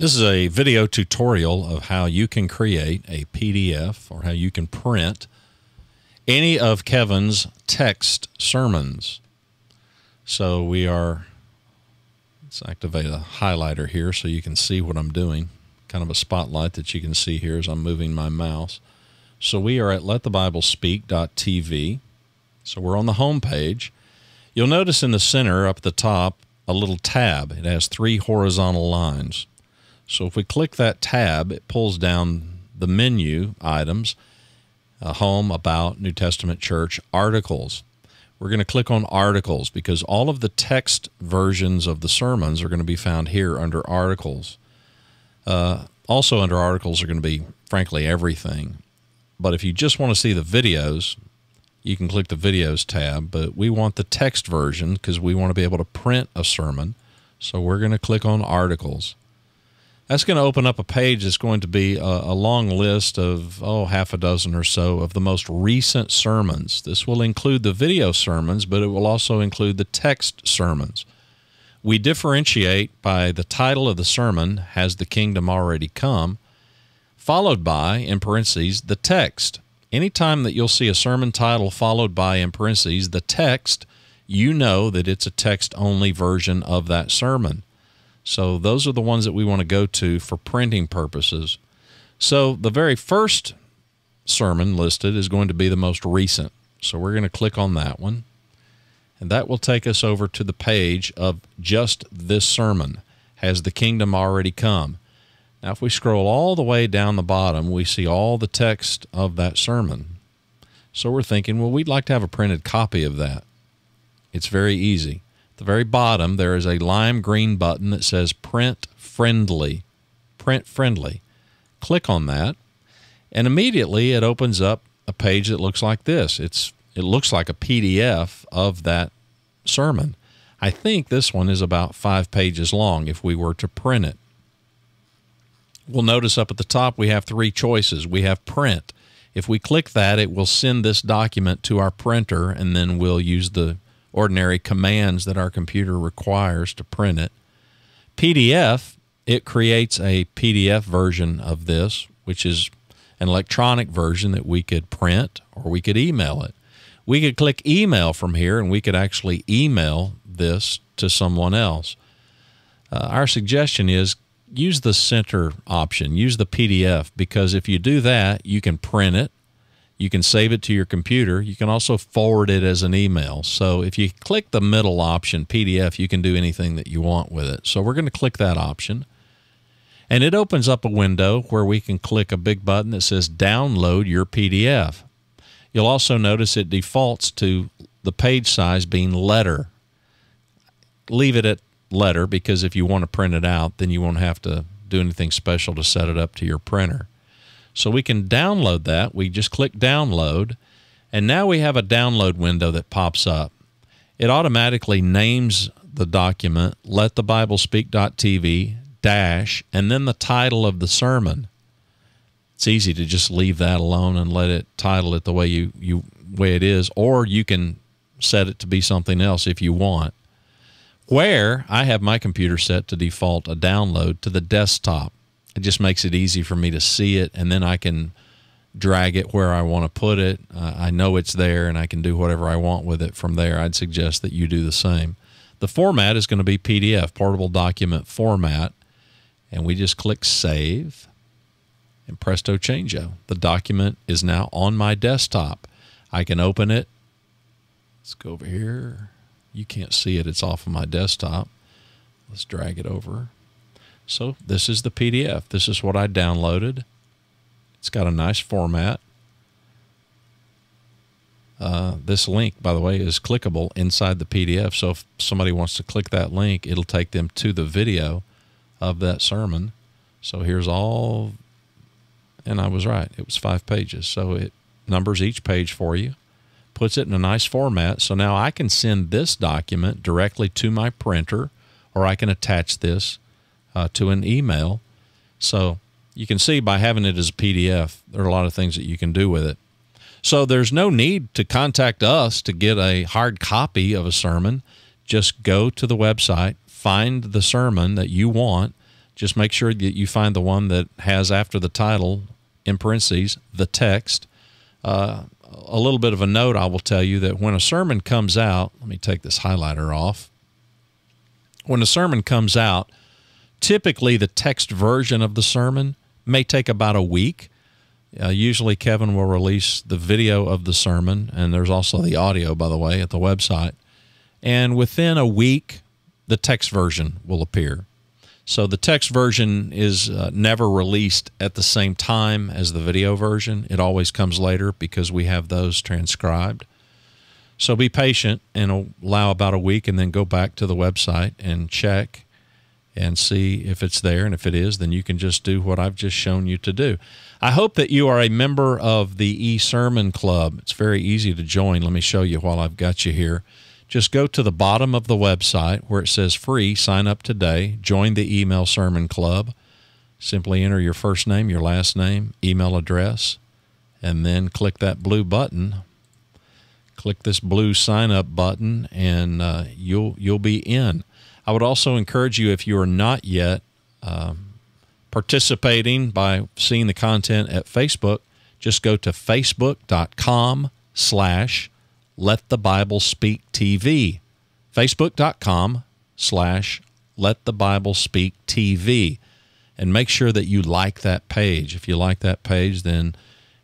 This is a video tutorial of how you can create a PDF or how you can print any of Kevin's text sermons. So we are, let's activate a highlighter here so you can see what I'm doing. Kind of a spotlight that you can see here as I'm moving my mouse. So we are at letthebiblespeak.tv. So we're on the home page. You'll notice in the center up at the top a little tab. It has three horizontal lines. So if we click that tab, it pulls down the menu items, uh, home, about, New Testament church, articles. We're going to click on articles because all of the text versions of the sermons are going to be found here under articles. Uh, also under articles are going to be, frankly, everything. But if you just want to see the videos, you can click the videos tab, but we want the text version because we want to be able to print a sermon. So we're going to click on articles that's going to open up a page that's going to be a, a, long list of, oh, half a dozen or so of the most recent sermons. This will include the video sermons, but it will also include the text sermons. We differentiate by the title of the sermon, Has the Kingdom Already Come? followed by, in parentheses, the text. Any time that you'll see a sermon title followed by, in parentheses, the text, you know that it's a text only version of that sermon. So those are the ones that we want to go to for printing purposes. So the very first sermon listed is going to be the most recent. So we're going to click on that one. And that will take us over to the page of just this sermon. Has the kingdom already come? Now, if we scroll all the way down the bottom, we see all the text of that sermon. So we're thinking, well, we'd like to have a printed copy of that. It's very easy the very bottom, there is a lime green button that says print friendly. Print friendly. Click on that, and immediately it opens up a page that looks like this. It's it looks like a PDF of that sermon. I think this one is about five pages long if we were to print it. We'll notice up at the top we have three choices. We have print. If we click that, it will send this document to our printer, and then we'll use the ordinary commands that our computer requires to print it. PDF, it creates a PDF version of this, which is an electronic version that we could print or we could email it. We could click email from here and we could actually email this to someone else. Uh, our suggestion is use the center option, use the PDF, because if you do that, you can print it you can save it to your computer. You can also forward it as an email. So if you click the middle option, PDF, you can do anything that you want with it. So we're going to click that option. And it opens up a window where we can click a big button that says download your PDF. You'll also notice it defaults to the page size being letter. Leave it at letter because if you want to print it out, then you won't have to do anything special to set it up to your printer. So we can download that. We just click download. And now we have a download window that pops up. It automatically names the document letthebiblespeak.tv dash and then the title of the sermon. It's easy to just leave that alone and let it title it the way you, you way it is, or you can set it to be something else if you want. Where I have my computer set to default a download to the desktop. It just makes it easy for me to see it, and then I can drag it where I want to put it. Uh, I know it's there, and I can do whatever I want with it from there. I'd suggest that you do the same. The format is going to be PDF, portable document format, and we just click Save, and presto changeo. The document is now on my desktop. I can open it. Let's go over here. You can't see it. It's off of my desktop. Let's drag it over. So this is the PDF. This is what I downloaded. It's got a nice format. Uh, this link, by the way, is clickable inside the PDF. So if somebody wants to click that link, it'll take them to the video of that sermon. So here's all, and I was right. It was five pages. So it numbers each page for you, puts it in a nice format. So now I can send this document directly to my printer, or I can attach this uh, to an email. So you can see by having it as a PDF, there are a lot of things that you can do with it. So there's no need to contact us to get a hard copy of a sermon. Just go to the website, find the sermon that you want. Just make sure that you find the one that has after the title, in parentheses, the text. Uh, a little bit of a note I will tell you that when a sermon comes out, let me take this highlighter off. When a sermon comes out, Typically, the text version of the sermon may take about a week. Uh, usually, Kevin will release the video of the sermon, and there's also the audio, by the way, at the website. And within a week, the text version will appear. So the text version is uh, never released at the same time as the video version. It always comes later because we have those transcribed. So be patient and allow about a week and then go back to the website and check and see if it's there. And if it is, then you can just do what I've just shown you to do. I hope that you are a member of the E Sermon Club. It's very easy to join. Let me show you while I've got you here. Just go to the bottom of the website where it says free, sign up today, join the email sermon club. Simply enter your first name, your last name, email address, and then click that blue button. Click this blue sign up button and uh, you'll you'll be in. I would also encourage you, if you are not yet um, participating by seeing the content at Facebook, just go to facebook.com slash let the Bible speak TV. Facebook.com slash let the Bible speak TV. And make sure that you like that page. If you like that page, then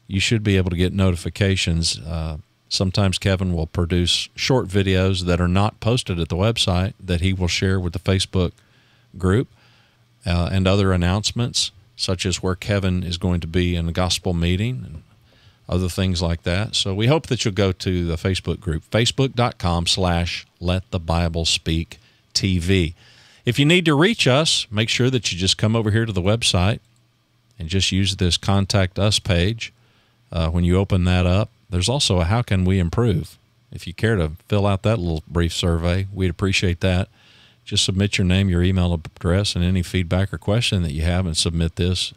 you should be able to get notifications uh, Sometimes Kevin will produce short videos that are not posted at the website that he will share with the Facebook group uh, and other announcements, such as where Kevin is going to be in a gospel meeting and other things like that. So we hope that you'll go to the Facebook group, facebook.com slash let the Bible speak TV. If you need to reach us, make sure that you just come over here to the website and just use this contact us page. Uh, when you open that up, there's also a how can we improve? If you care to fill out that little brief survey, we'd appreciate that. Just submit your name, your email address, and any feedback or question that you have, and submit this.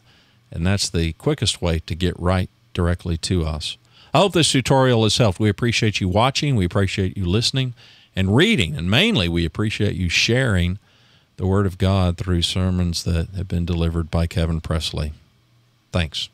And that's the quickest way to get right directly to us. I hope this tutorial has helped. We appreciate you watching, we appreciate you listening and reading, and mainly we appreciate you sharing the Word of God through sermons that have been delivered by Kevin Presley. Thanks.